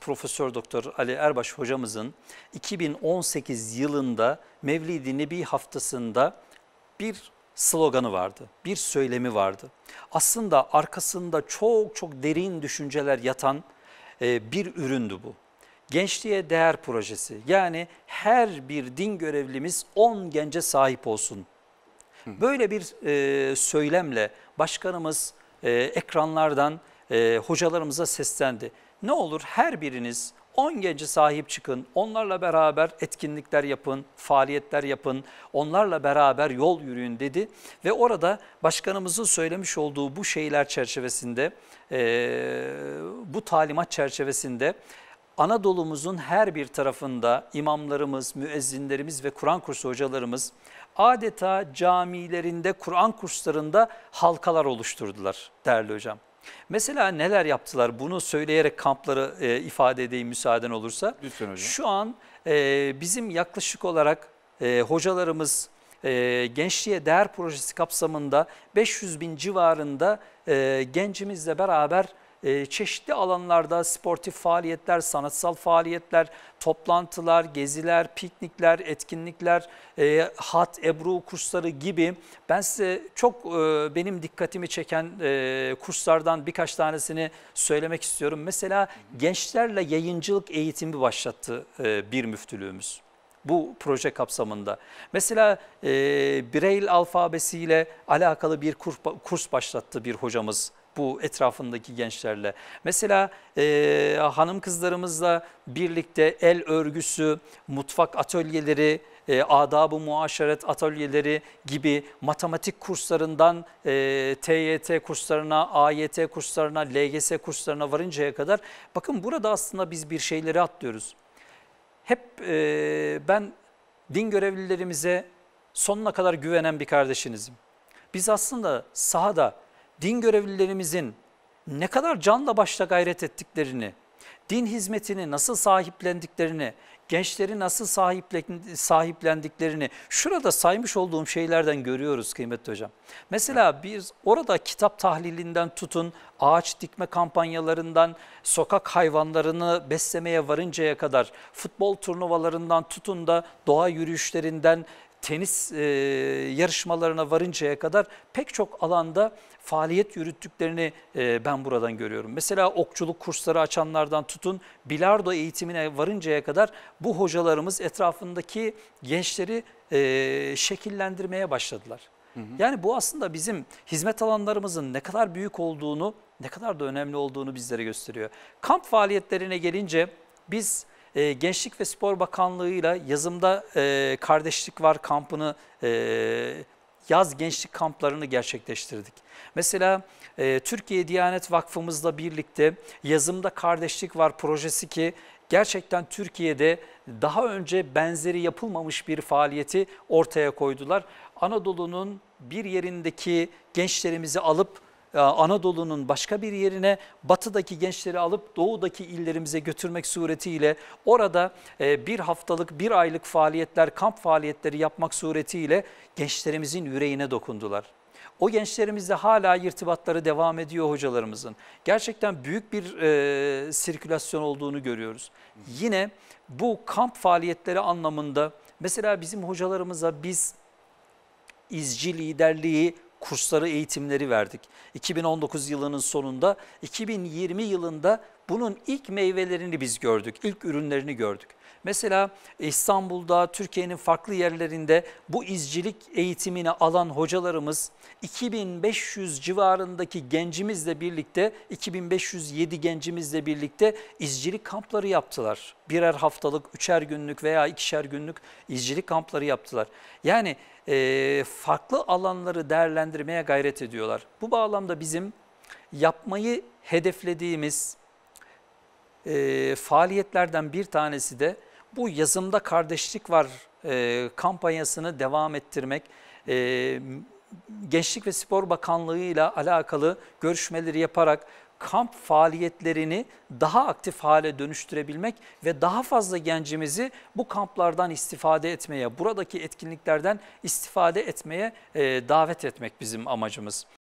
Profesör Doktor Ali Erbaş hocamızın 2018 yılında Mevlid-i Nebi haftasında bir sloganı vardı, bir söylemi vardı. Aslında arkasında çok çok derin düşünceler yatan e, bir üründü bu. Gençliğe Değer Projesi yani her bir din görevlimiz 10 gence sahip olsun. Böyle bir e, söylemle başkanımız e, ekranlardan e, hocalarımıza seslendi. Ne olur her biriniz 10 gece sahip çıkın, onlarla beraber etkinlikler yapın, faaliyetler yapın, onlarla beraber yol yürüyün dedi. Ve orada başkanımızın söylemiş olduğu bu şeyler çerçevesinde, e, bu talimat çerçevesinde Anadolu'muzun her bir tarafında imamlarımız, müezzinlerimiz ve Kur'an kursu hocalarımız adeta camilerinde, Kur'an kurslarında halkalar oluşturdular değerli hocam. Mesela neler yaptılar bunu söyleyerek kampları e, ifade edeyim müsaaden olursa. Lütfen hocam. Şu an e, bizim yaklaşık olarak e, hocalarımız e, Gençliğe Değer Projesi kapsamında 500 bin civarında e, gencimizle beraber e, çeşitli alanlarda sportif faaliyetler, sanatsal faaliyetler, toplantılar, geziler, piknikler, etkinlikler, e, hat, ebru kursları gibi ben size çok e, benim dikkatimi çeken e, kurslardan birkaç tanesini söylemek istiyorum. Mesela gençlerle yayıncılık eğitimi başlattı e, bir müftülüğümüz bu proje kapsamında. Mesela e, Braille alfabesiyle alakalı bir kurs, kurs başlattı bir hocamız bu etrafındaki gençlerle. Mesela e, hanım kızlarımızla birlikte el örgüsü, mutfak atölyeleri, e, adab-ı muaşeret atölyeleri gibi matematik kurslarından e, TYT kurslarına, AYT kurslarına, LGS kurslarına varıncaya kadar bakın burada aslında biz bir şeyleri atlıyoruz. Hep e, ben din görevlilerimize sonuna kadar güvenen bir kardeşinizim. Biz aslında sahada din görevlilerimizin ne kadar canla başla gayret ettiklerini, din hizmetini nasıl sahiplendiklerini, gençleri nasıl sahiplendiklerini şurada saymış olduğum şeylerden görüyoruz kıymetli hocam. Mesela biz orada kitap tahlilinden tutun, ağaç dikme kampanyalarından, sokak hayvanlarını beslemeye varıncaya kadar, futbol turnuvalarından tutun da doğa yürüyüşlerinden tenis e, yarışmalarına varıncaya kadar pek çok alanda faaliyet yürüttüklerini e, ben buradan görüyorum. Mesela okçuluk kursları açanlardan tutun bilardo eğitimine varıncaya kadar bu hocalarımız etrafındaki gençleri e, şekillendirmeye başladılar. Yani bu aslında bizim hizmet alanlarımızın ne kadar büyük olduğunu, ne kadar da önemli olduğunu bizlere gösteriyor. Kamp faaliyetlerine gelince biz ee, gençlik ve Spor Bakanlığı'yla yazımda e, Kardeşlik Var kampını, e, yaz gençlik kamplarını gerçekleştirdik. Mesela e, Türkiye Diyanet Vakfımızla birlikte yazımda Kardeşlik Var projesi ki gerçekten Türkiye'de daha önce benzeri yapılmamış bir faaliyeti ortaya koydular. Anadolu'nun bir yerindeki gençlerimizi alıp ee, Anadolu'nun başka bir yerine batıdaki gençleri alıp doğudaki illerimize götürmek suretiyle orada e, bir haftalık bir aylık faaliyetler kamp faaliyetleri yapmak suretiyle gençlerimizin yüreğine dokundular. O gençlerimizle hala irtibatları devam ediyor hocalarımızın. Gerçekten büyük bir e, sirkülasyon olduğunu görüyoruz. Yine bu kamp faaliyetleri anlamında mesela bizim hocalarımıza biz izci liderliği kursları, eğitimleri verdik. 2019 yılının sonunda, 2020 yılında bunun ilk meyvelerini biz gördük, ilk ürünlerini gördük. Mesela İstanbul'da, Türkiye'nin farklı yerlerinde bu izcilik eğitimini alan hocalarımız 2500 civarındaki gencimizle birlikte, 2507 gencimizle birlikte izcilik kampları yaptılar. Birer haftalık, üçer günlük veya ikişer günlük izcilik kampları yaptılar. Yani e, farklı alanları değerlendirmeye gayret ediyorlar. Bu bağlamda bizim yapmayı hedeflediğimiz e, faaliyetlerden bir tanesi de bu yazımda kardeşlik var e, kampanyasını devam ettirmek, e, Gençlik ve Spor Bakanlığı ile alakalı görüşmeleri yaparak kamp faaliyetlerini daha aktif hale dönüştürebilmek ve daha fazla gencimizi bu kamplardan istifade etmeye, buradaki etkinliklerden istifade etmeye e, davet etmek bizim amacımız.